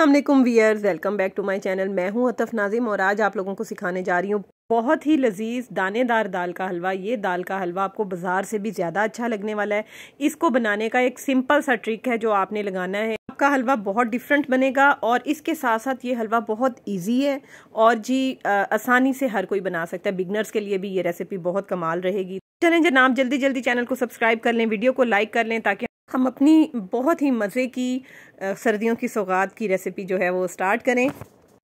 Aslam we're welcome back to my channel मैं हूं अतफ नाजिम और आज आप लोगों को सिखाने जा रही हूँ बहुत ही लजीज दानेदार दाल का हलवा ये दाल का हलवा आपको बाज़ार से भी ज़्यादा अच्छा लगने वाला है इसको बनाने का एक सिंपल सा ट्रिक है जो आपने लगाना है आपका हलवा बहुत डिफरेंट बनेगा और इसके साथ साथ ये हलवा बहुत इजी है और जी आसानी से हर कोई बना सकता है बिगनर्स के लिए भी ये रेसिपी बहुत कमाल रहेगी चलें जनाब जल्दी जल्दी चैनल को सब्सक्राइब कर लें वीडियो को लाइक कर लें ताकि हम अपनी बहुत ही मज़े की सर्दियों की सौगात की रेसिपी जो है वो स्टार्ट करें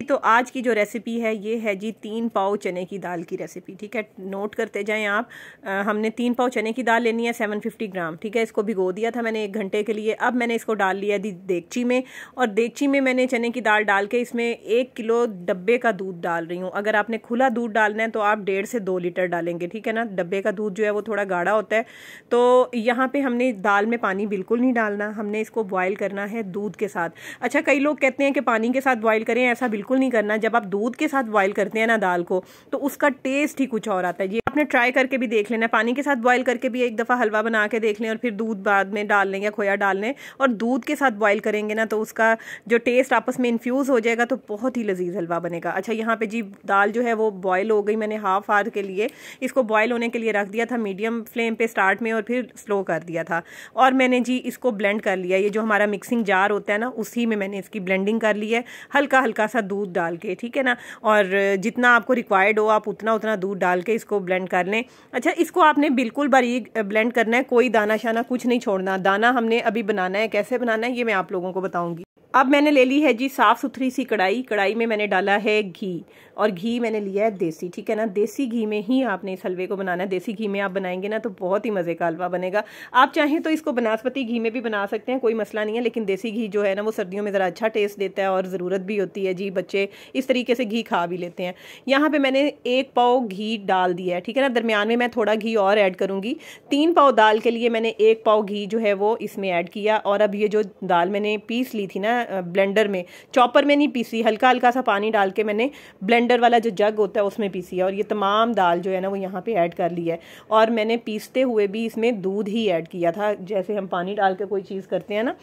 तो आज की जो रेसिपी है ये है जी तीन पाव चने की दाल की रेसिपी ठीक है नोट करते जाएं आप आ, हमने तीन पाव चने की दाल लेनी है 750 ग्राम ठीक है इसको भिगो दिया था मैंने एक घंटे के लिए अब मैंने इसको डाल लिया दी देगची में और देगची में मैंने चने की दाल डाल के इसमें एक किलो डब्बे का दूध डाल रही हूँ अगर आपने खुला दूध डालना है तो आप डेढ़ से दो लीटर डालेंगे ठीक है ना डब्बे का दूध जो है वो थोड़ा गाढ़ा होता है तो यहाँ पर हमने दाल में पानी बिल्कुल नहीं डालना हमने इसको बॉयल करना है दूध के साथ अच्छा कई लोग कहते हैं कि पानी के साथ बॉयल करें ऐसा बिल्कुल बिल्कुल नहीं करना जब आप दूध के साथ बॉयल करते हैं ना दाल को तो उसका टेस्ट ही कुछ और आता है ये आपने ट्राई करके भी देख लेना पानी के साथ बॉयल करके भी एक दफ़ा हलवा बना के देख लें और फिर दूध बाद में डाल लें या खोया डाल लें और दूध के साथ बॉयल करेंगे ना तो उसका जो टेस्ट आपस में इन्फ्यूज़ हो जाएगा तो बहुत ही लजीज हलवा बनेगा अच्छा यहाँ पर जी दाल जो है वो बॉयल हो गई मैंने हाफ आर के लिए इसको बॉयल होने के लिए रख दिया था मीडियम फ्लेम पर स्टार्ट में और फिर स्लो कर दिया था और मैंने जी इसको ब्लेंड कर लिया ये जो हमारा मिक्सिंग जार होता है ना उसी में मैंने इसकी ब्लेंडिंग कर ली है हल्का हल्का सा दूध दूध डाल के ठीक है ना और जितना आपको रिक्वायर्ड हो आप उतना उतना दूध डाल के इसको ब्लेंड कर लें अच्छा इसको आपने बिल्कुल बारीक ब्लेंड करना है कोई दाना शाना कुछ नहीं छोड़ना दाना हमने अभी बनाना है कैसे बनाना है ये मैं आप लोगों को बताऊँगी अब मैंने ले ली है जी साफ़ सुथरी सी कढ़ाई कढ़ाई में मैंने डाला है घी और घी मैंने लिया है देसी ठीक है ना देसी घी में ही आपने इस हलवे को बनाना है देसी घी में आप बनाएंगे ना तो बहुत ही मज़े का हलवा बनेगा आप चाहें तो इसको बनास्पति घी में भी बना सकते हैं कोई मसला नहीं है लेकिन देसी घी जो है ना वो सर्दियों में ज़रा अच्छा टेस्ट देता है और ज़रूरत भी होती है जी बच्चे इस तरीके से घी खा भी लेते हैं यहाँ पर मैंने एक पाव घी डाल दिया है ठीक है ना दरमियान में मैं थोड़ा घी और ऐड करूँगी तीन पाव दाल के लिए मैंने एक पाव घी जो है वो इसमें ऐड किया और अब ये जो दाल मैंने पीस ली थी ना ब्लेंडर में चॉपर में नहीं पीसी हल्का हल्का सा पानी डाल के मैंने ब्लेंडर वाला जो जग होता है उसमें पीसी है और ये तमाम दाल जो है ना वो यहाँ पे ऐड कर ली है और मैंने पीसते हुए भी इसमें दूध ही ऐड किया था जैसे हम पानी डाल के कोई चीज़ करते हैं ना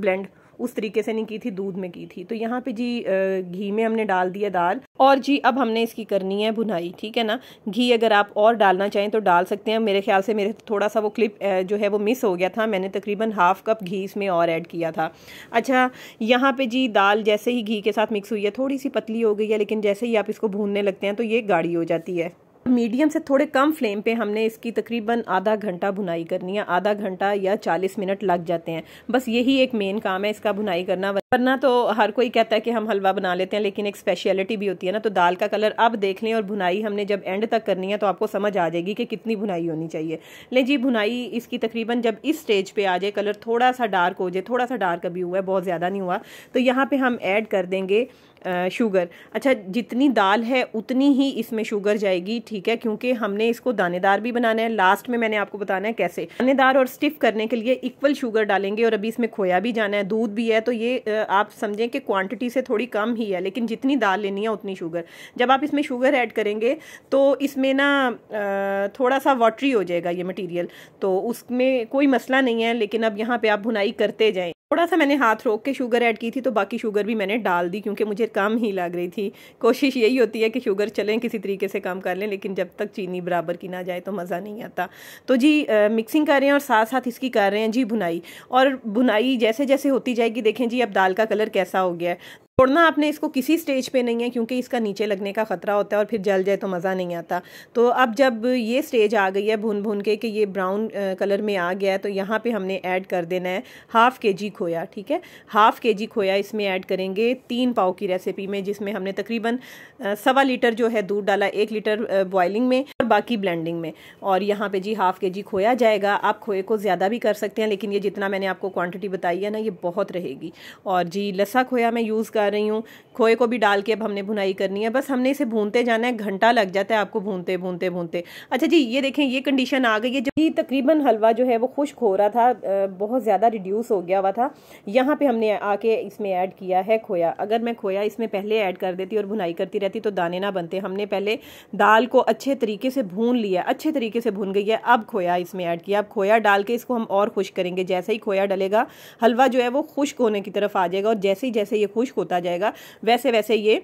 ब्लेंड उस तरीके से नहीं की थी दूध में की थी तो यहाँ पे जी घी में हमने डाल दिया दाल और जी अब हमने इसकी करनी है भुनाई ठीक है ना घी अगर आप और डालना चाहें तो डाल सकते हैं मेरे ख्याल से मेरे थोड़ा सा वो क्लिप जो है वो मिस हो गया था मैंने तकरीबन हाफ कप घी इसमें और ऐड किया था अच्छा यहाँ पे जी दाल जैसे ही घी के साथ मिक्स हुई है थोड़ी सी पतली हो गई है लेकिन जैसे ही आप इसको भूनने लगते हैं तो ये गाढ़ी हो जाती है मीडियम से थोड़े कम फ्लेम पे हमने इसकी तकरीबन आधा घंटा भुनाई करनी है आधा घंटा या चालीस मिनट लग जाते हैं बस यही एक मेन काम है इसका भुनाई करना वरना तो हर कोई कहता है कि हम हलवा बना लेते हैं लेकिन एक स्पेशलिटी भी होती है ना तो दाल का कलर अब देख लें और भुनाई हमने जब एंड तक करनी है तो आपको समझ आ जाएगी कि कितनी भुनाई होनी चाहिए ले जी भुनाई इसकी तकरीबन जब इस स्टेज पे आ जाए कलर थोड़ा सा डार्क हो जाए थोड़ा सा डार्क अभी हुआ है बहुत ज़्यादा नहीं हुआ तो यहाँ पर हम ऐड कर देंगे शुगर अच्छा जितनी दाल है उतनी ही इसमें शुगर जाएगी ठीक है क्योंकि हमने इसको दानेदार भी बनाना है लास्ट में मैंने आपको बताना है कैसे दानेदार और स्टिफ करने के लिए इक्वल शुगर डालेंगे और अभी इसमें खोया भी जाना है दूध भी है तो ये आप समझें कि क्वांटिटी से थोड़ी कम ही है लेकिन जितनी दाल लेनी है उतनी शुगर जब आप इसमें शुगर ऐड करेंगे तो इसमें ना थोड़ा सा वाटरी हो जाएगा ये मटीरियल तो उसमें कोई मसला नहीं है लेकिन अब यहाँ पर आप भुनाई करते जाएं थोड़ा सा मैंने हाथ रोक के शुगर ऐड की थी तो बाकी शुगर भी मैंने डाल दी क्योंकि मुझे कम ही लग रही थी कोशिश यही होती है कि शुगर चलें किसी तरीके से काम कर लें लेकिन जब तक चीनी बराबर की ना जाए तो मज़ा नहीं आता तो जी आ, मिक्सिंग कर रहे हैं और साथ साथ इसकी कर रहे हैं जी बुनाई और बुनाई जैसे जैसे होती जाएगी देखें जी अब दाल का कलर कैसा हो गया है छोड़ना आपने इसको किसी स्टेज पे नहीं है क्योंकि इसका नीचे लगने का ख़तरा होता है और फिर जल जाए तो मज़ा नहीं आता तो अब जब ये स्टेज आ गई है भून भून के कि ये ब्राउन कलर में आ गया है तो यहाँ पे हमने ऐड कर देना है हाफ़ के जी खोया ठीक है हाफ़ के जी खोया इसमें ऐड करेंगे तीन पाव की रेसिपी में जिसमें हमने तकरीबन सवा लीटर जो है दूध डाला एक लीटर बॉयलिंग में और बाकी ब्लैंडिंग में और यहाँ पर जी हाफ़ के जी खोया जाएगा आप खोए को ज़्यादा भी कर सकते हैं लेकिन ये जितना मैंने आपको क्वान्टिटी बताई है ना ये बहुत रहेगी और जी लसा खोया मैं यूज़ कर कर रही हूँ खोए को भी डाल के अब हमने भुनाई करनी है बस हमने इसे भूनते जाना है घंटा लग जाता है आपको भूनते भूनते भूनते अच्छा जी ये देखें ये कंडीशन आ गई है जब तकरीबन हलवा जो है वो खुश्क हो रहा था बहुत ज़्यादा रिड्यूस हो गया हुआ था यहाँ पर हमने आके इसमें ऐड किया है खोया अगर मैं खोया इसमें पहले ऐड कर देती और भुनाई करती रहती तो दाने ना बनते हमने पहले दाल को अच्छे तरीके से भून लिया अच्छे तरीके से भून गई है अब खोया इसमें ऐड किया अब खोया डाल के इसको हम और खुश करेंगे जैसे ही खोया डलेगा हलवा जो है वो खुश्क होने की तरफ आ जाएगा और जैसे ही जैसे ये खुश्क होता जाएगा वैसे वैसे ये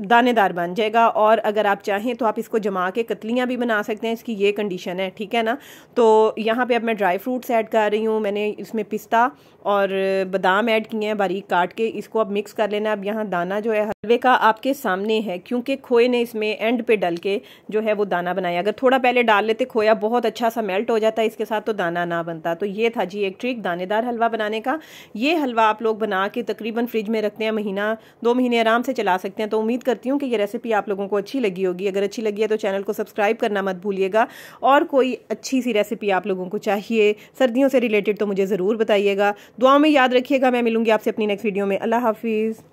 दानेदार बन जाएगा और अगर आप चाहें तो आप इसको जमा के कतलियाँ भी बना सकते हैं इसकी ये कंडीशन है ठीक है ना तो यहाँ पे अब मैं ड्राई फ्रूट्स ऐड कर रही हूँ मैंने इसमें पिस्ता और बादाम ऐड किए हैं बारीक काट के इसको अब मिक्स कर लेना अब यहाँ दाना जो है हलवे का आपके सामने है क्योंकि खोए ने इसमें एंड पे डल के जो है वो दाना बनाया अगर थोड़ा पहले डाल लेते खोया बहुत अच्छा सा मेल्ट हो जाता है इसके साथ तो दाना ना बनता तो ये था जी एक ट्रिक दानेदार हलवा बनाने का ये हलवा आप लोग बना के तकरीबन फ्रिज में रखते हैं महीना दो महीने आराम से चला सकते हैं तो उम्मीद करती हूँ कि ये रेसिपी आप लोगों को अच्छी लगी होगी अगर अच्छी लगी है तो चैनल को सब्सक्राइब करना मत भूलिएगा और कोई अच्छी सी रेसिपी आप लोगों को चाहिए सर्दियों से रिलेटेड तो मुझे ज़रूर बताइएगा दुआ में याद रखिएगा मैं मिलूँगी आपसे अपनी नेक्स्ट वीडियो में अल्लाह हाफिज़